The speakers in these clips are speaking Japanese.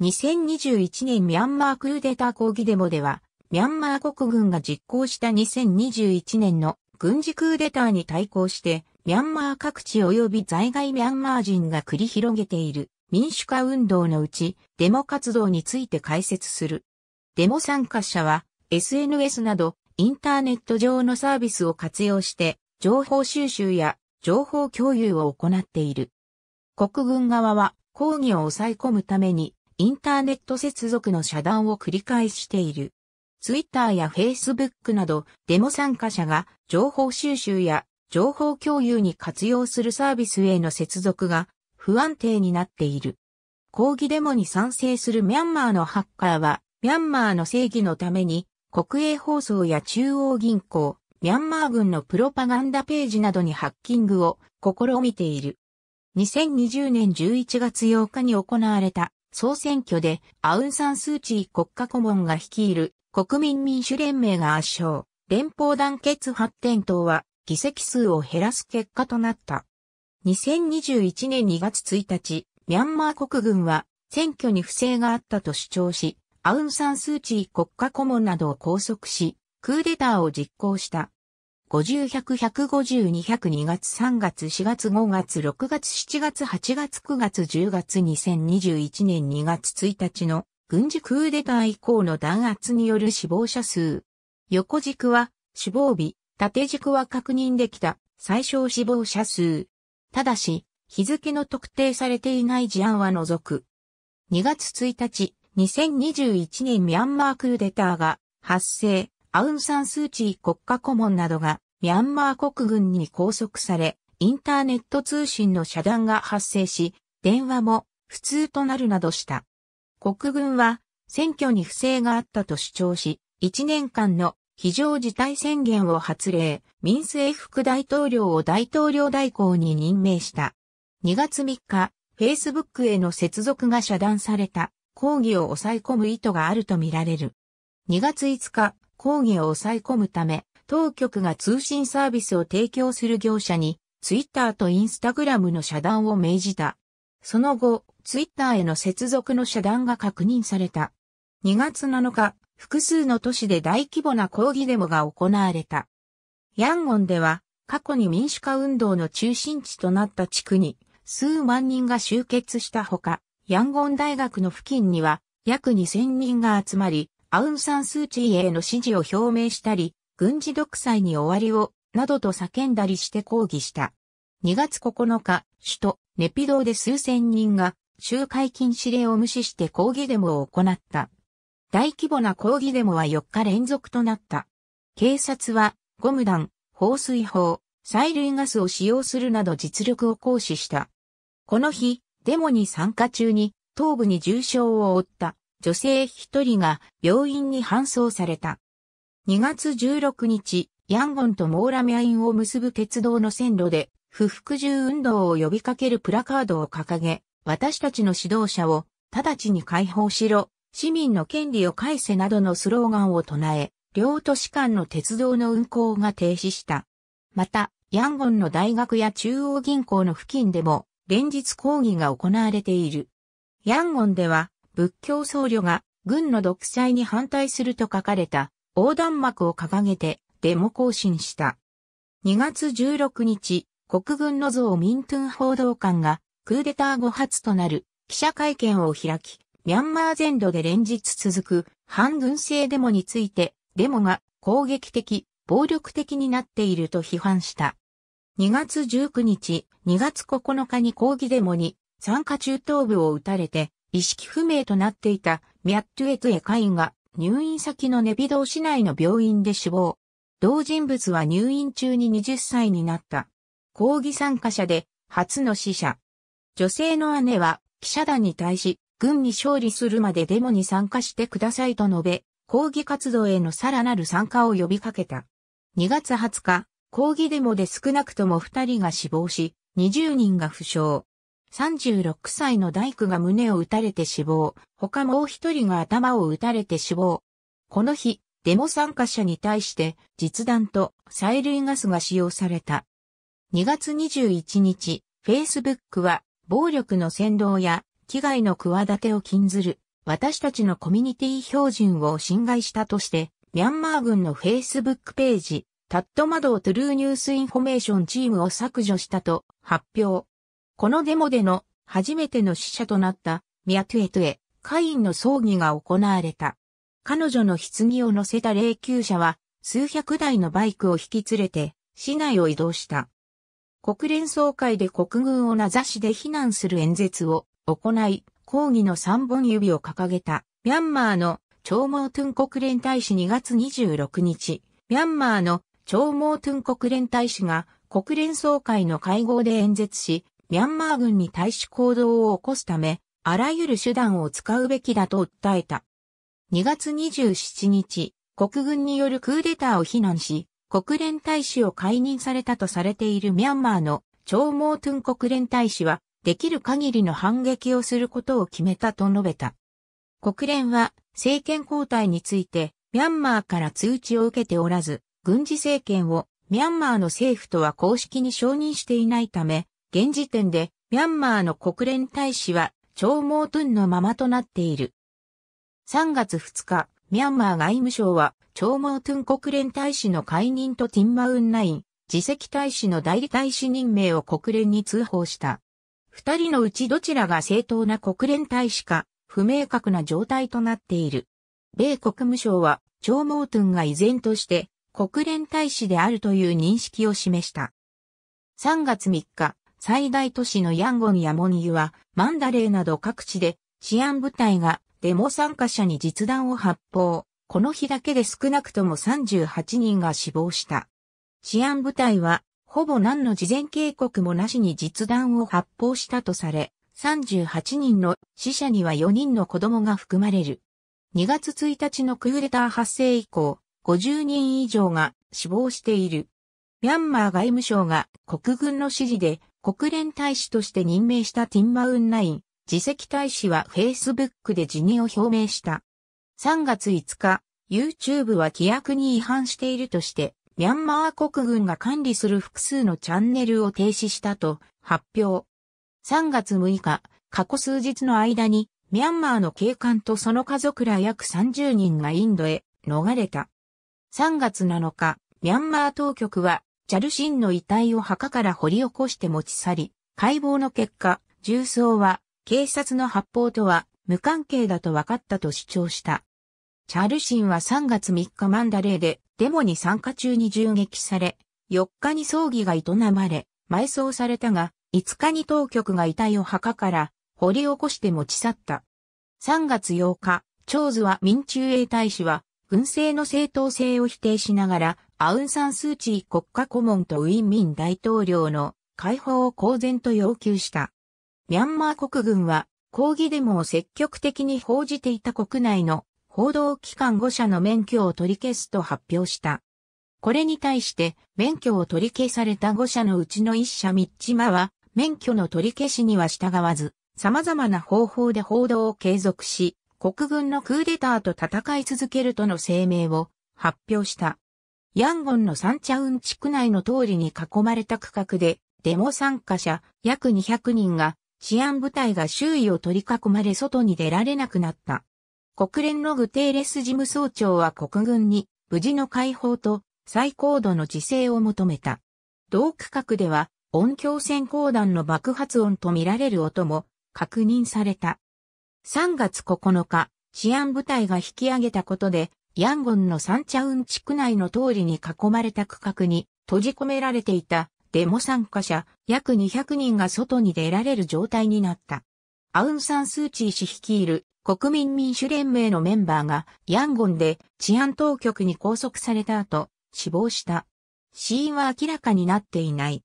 2021年ミャンマークーデター抗議デモでは、ミャンマー国軍が実行した2021年の軍事クーデターに対抗して、ミャンマー各地及び在外ミャンマー人が繰り広げている民主化運動のうち、デモ活動について解説する。デモ参加者は、SNS など、インターネット上のサービスを活用して、情報収集や情報共有を行っている。国軍側は、抗議を抑え込むために、インターネット接続の遮断を繰り返している。ツイッターやフェイスブックなどデモ参加者が情報収集や情報共有に活用するサービスへの接続が不安定になっている。抗議デモに賛成するミャンマーのハッカーは、ミャンマーの正義のために、国営放送や中央銀行、ミャンマー軍のプロパガンダページなどにハッキングを試みている。2020年11月8日に行われた総選挙でアウンサンスーチー国家顧問が率いる国民民主連盟が圧勝、連邦団結発展党は議席数を減らす結果となった。2021年2月1日、ミャンマー国軍は選挙に不正があったと主張し、アウンサンスーチー国家顧問などを拘束し、クーデターを実行した。5 0 1 0 0 5 0 0 2月3月4月5月6月7月8月9月10月2021年2月1日の軍事クーデター以降の弾圧による死亡者数。横軸は死亡日、縦軸は確認できた最小死亡者数。ただし、日付の特定されていない事案は除く。2月1日、2021年ミャンマークーデターが発生、アウンサンスーチー国家顧問などがミャンマー国軍に拘束され、インターネット通信の遮断が発生し、電話も不通となるなどした。国軍は選挙に不正があったと主張し、1年間の非常事態宣言を発令、民政副大統領を大統領代行に任命した。2月3日、Facebook への接続が遮断された、抗議を抑え込む意図があるとみられる。2月5日、抗議を抑え込むため、当局が通信サービスを提供する業者に、ツイッターとインスタグラムの遮断を命じた。その後、ツイッターへの接続の遮断が確認された。2月7日、複数の都市で大規模な抗議デモが行われた。ヤンゴンでは、過去に民主化運動の中心地となった地区に、数万人が集結したほか、ヤンゴン大学の付近には、約2000人が集まり、アウンサンスーチーへの支持を表明したり、軍事独裁に終わりを、などと叫んだりして抗議した。2月9日、首都ネピドーで数千人が集会禁止令を無視して抗議デモを行った。大規模な抗議デモは4日連続となった。警察はゴム弾、放水砲、催涙ガスを使用するなど実力を行使した。この日、デモに参加中に頭部に重傷を負った女性一人が病院に搬送された。2月16日、ヤンゴンとモーラミャインを結ぶ鉄道の線路で、不服従運動を呼びかけるプラカードを掲げ、私たちの指導者を直ちに解放しろ、市民の権利を返せなどのスローガンを唱え、両都市間の鉄道の運行が停止した。また、ヤンゴンの大学や中央銀行の付近でも連日抗議が行われている。ヤンゴンでは仏教僧侶が軍の独裁に反対すると書かれた横断幕を掲げてデモ行進した。2月16日、国軍の像ミントゥン報道官がクーデター後初となる記者会見を開き、ミャンマー全土で連日続く反軍政デモについて、デモが攻撃的、暴力的になっていると批判した。2月19日、2月9日に抗議デモに参加中東部を撃たれて意識不明となっていたミャットゥエトエカインが入院先のネビドー市内の病院で死亡。同人物は入院中に20歳になった。抗議参加者で初の死者。女性の姉は記者団に対し、軍に勝利するまでデモに参加してくださいと述べ、抗議活動へのさらなる参加を呼びかけた。2月20日、抗議デモで少なくとも2人が死亡し、20人が負傷。36歳の大工が胸を撃たれて死亡、他もう一人が頭を撃たれて死亡。この日、デモ参加者に対して実弾と催涙ガスが使用された。2月21日、Facebook は暴力の扇動や危害の企てを禁ずる私たちのコミュニティ標準を侵害したとして、ミャンマー軍の Facebook ページ、タットマドウ・トゥルーニュースインフォメーションチームを削除したと発表。このデモでの初めての死者となったミアトゥエトゥエ、カインの葬儀が行われた。彼女の棺を乗せた霊柩車は数百台のバイクを引き連れて市内を移動した。国連総会で国軍を名指しで非難する演説を行い、抗議の三本指を掲げた、ミャンマーの長毛トゥン国連大使2月26日、ミャンマーの長毛トゥン国連大使が国連総会の会合で演説し、ミャンマー軍に対し行動を起こすため、あらゆる手段を使うべきだと訴えた。2月27日、国軍によるクーデターを非難し、国連大使を解任されたとされているミャンマーのモ毛トゥン国連大使は、できる限りの反撃をすることを決めたと述べた。国連は政権交代について、ミャンマーから通知を受けておらず、軍事政権をミャンマーの政府とは公式に承認していないため、現時点で、ミャンマーの国連大使は、長毛トゥンのままとなっている。3月2日、ミャンマー外務省は、長毛トゥン国連大使の解任とティンマウンナイン、自責大使の代理大使任命を国連に通報した。二人のうちどちらが正当な国連大使か、不明確な状態となっている。米国務省は、長毛トゥンが依然として、国連大使であるという認識を示した。3月3日、最大都市のヤンゴンやモニユは、マンダレーなど各地で治安部隊がデモ参加者に実弾を発砲。この日だけで少なくとも38人が死亡した。治安部隊は、ほぼ何の事前警告もなしに実弾を発砲したとされ、38人の死者には4人の子供が含まれる。2月1日のクーデター発生以降、50人以上が死亡している。ミャンマー外務省が国軍の指示で国連大使として任命したティンマウンナイン、自責大使は Facebook で辞任を表明した。3月5日、YouTube は規約に違反しているとして、ミャンマー国軍が管理する複数のチャンネルを停止したと発表。3月6日、過去数日の間に、ミャンマーの警官とその家族ら約30人がインドへ逃れた。3月7日、ミャンマー当局はジャルシンの遺体を墓から掘り起こして持ち去り、解剖の結果、重曹は警察の発砲とは無関係だと分かったと主張した。チャルシンは3月3日マンダレーでデモに参加中に銃撃され、4日に葬儀が営まれ、埋葬されたが、5日に当局が遺体を墓から掘り起こして持ち去った。3月8日、チョーズは民中英大使は軍政の正当性を否定しながらアウンサンスーチー国家顧問とウィンミン大統領の解放を公然と要求した。ミャンマー国軍は抗議デモを積極的に報じていた国内の報道機関5社の免許を取り消すと発表した。これに対して免許を取り消された5社のうちの1社ミッチマは免許の取り消しには従わず様々な方法で報道を継続し国軍のクーデターと戦い続けるとの声明を発表した。ヤンゴンのサンチャウン地区内の通りに囲まれた区画で、デモ参加者約200人が治安部隊が周囲を取り囲まれ外に出られなくなった。国連のグテーレス事務総長は国軍に無事の解放と最高度の自制を求めた。同区画では音響閃行弾の爆発音とみられる音も確認された。3月9日、治安部隊が引き上げたことでヤンゴンのサンチャウン地区内の通りに囲まれた区画に閉じ込められていたデモ参加者約200人が外に出られる状態になった。アウンサンスーチー氏率いる国民民主連盟のメンバーがヤンゴンで治安当局に拘束された後死亡した。死因は明らかになっていない。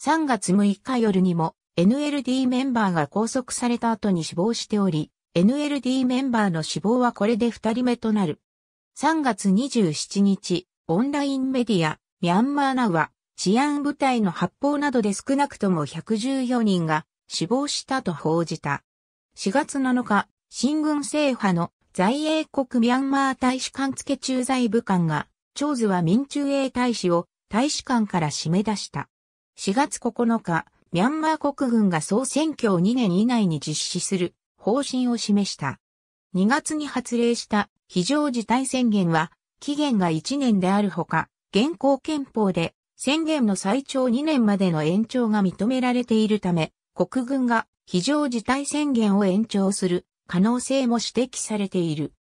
3月6日夜にも NLD メンバーが拘束された後に死亡しており、NLD メンバーの死亡はこれで2人目となる。3月27日、オンラインメディア、ミャンマーナは、治安部隊の発砲などで少なくとも114人が死亡したと報じた。4月7日、新軍政派の在英国ミャンマー大使館付駐在部官が、長寿は民中英大使を大使館から締め出した。4月9日、ミャンマー国軍が総選挙を2年以内に実施する方針を示した。2月に発令した非常事態宣言は、期限が1年であるほか、現行憲法で宣言の最長2年までの延長が認められているため、国軍が非常事態宣言を延長する可能性も指摘されている。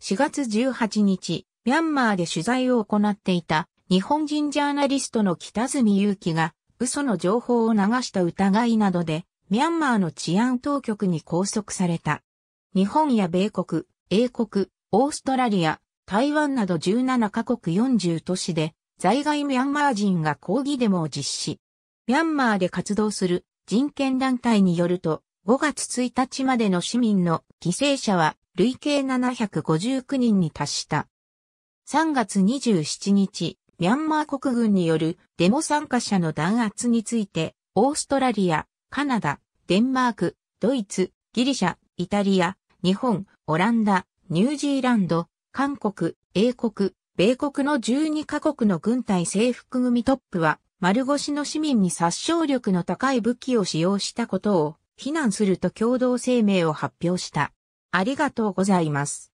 4月18日、ミャンマーで取材を行っていた日本人ジャーナリストの北住祐樹が嘘の情報を流した疑いなどで、ミャンマーの治安当局に拘束された。日本や米国、英国、オーストラリア、台湾など17カ国40都市で在外ミャンマー人が抗議デモを実施。ミャンマーで活動する人権団体によると5月1日までの市民の犠牲者は累計759人に達した。3月27日、ミャンマー国軍によるデモ参加者の弾圧について、オーストラリア、カナダ、デンマーク、ドイツ、ギリシャ、イタリア、日本、オランダ、ニュージーランド、韓国、英国、米国の12カ国の軍隊制服組トップは、丸腰の市民に殺傷力の高い武器を使用したことを非難すると共同声明を発表した。ありがとうございます。